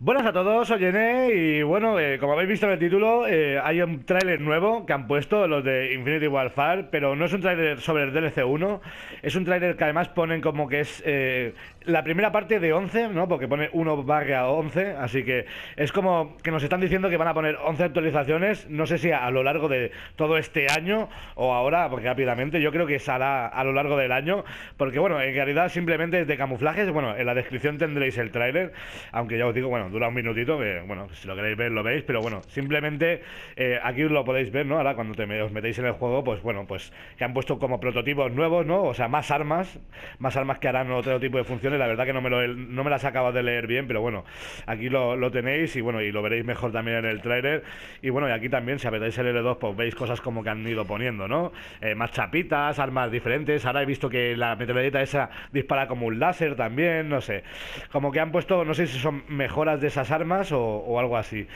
Buenas a todos, soy Gené y bueno, eh, como habéis visto en el título, eh, hay un tráiler nuevo que han puesto, los de Infinity Warfare, pero no es un tráiler sobre el DLC 1, es un tráiler que además ponen como que es eh, la primera parte de 11, ¿no? Porque pone 1 barra 11, así que es como que nos están diciendo que van a poner 11 actualizaciones, no sé si a, lo largo de todo este año o ahora, porque rápidamente, yo creo que será a lo largo del año, porque bueno, en realidad simplemente es de camuflajes, bueno, en la descripción tendréis el tráiler, aunque ya os digo, bueno, dura un minutito, que bueno, si lo queréis ver lo veis, pero bueno, simplemente eh, aquí lo podéis ver, ¿no? Ahora cuando os metéis en el juego, pues bueno, pues que han puesto como prototipos nuevos, ¿no? O sea, más armas, más armas que harán otro tipo de funciones, la verdad que no me, lo, no me las acabo de leer bien, pero bueno, aquí lo, tenéis y bueno, y lo veréis mejor también en el trailer. Y bueno, y aquí también, si apretáis el L2, pues veis cosas como que han ido poniendo, ¿no? Eh, más chapitas, armas diferentes. Ahora he visto que la metralleta esa dispara como un láser también, no sé. Como que han puesto, no sé si son mejoras de esas armas o, algo así.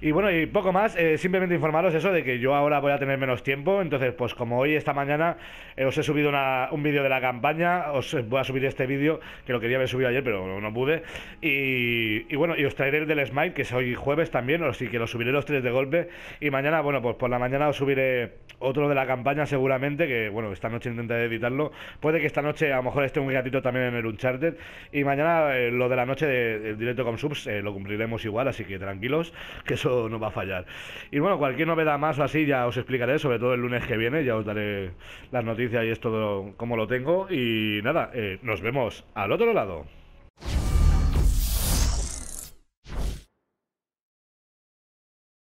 Y bueno, y poco más, eh, simplemente informaros eso de que yo ahora voy a tener menos tiempo, entonces pues como hoy, esta mañana, eh, os he subido un vídeo de la campaña, os eh, voy a subir este vídeo, que lo quería haber subido ayer, pero no, pude, y, bueno, y os traeré el del Smile que es hoy jueves también, así que lo subiré los tres de golpe, y mañana, bueno, pues por la mañana os subiré otro de la campaña seguramente, que bueno, esta noche intentaré editarlo, puede que esta noche a lo mejor esté un gatito también en el Uncharted, y mañana lo de la noche del directo con subs lo cumpliremos igual, así que tranquilos, que eso no va a fallar. Y bueno, cualquier novedad más o así ya os explicaré, sobre todo el lunes que viene, ya os daré las noticias y esto como lo tengo. Y nada, eh, nos vemos al otro lado.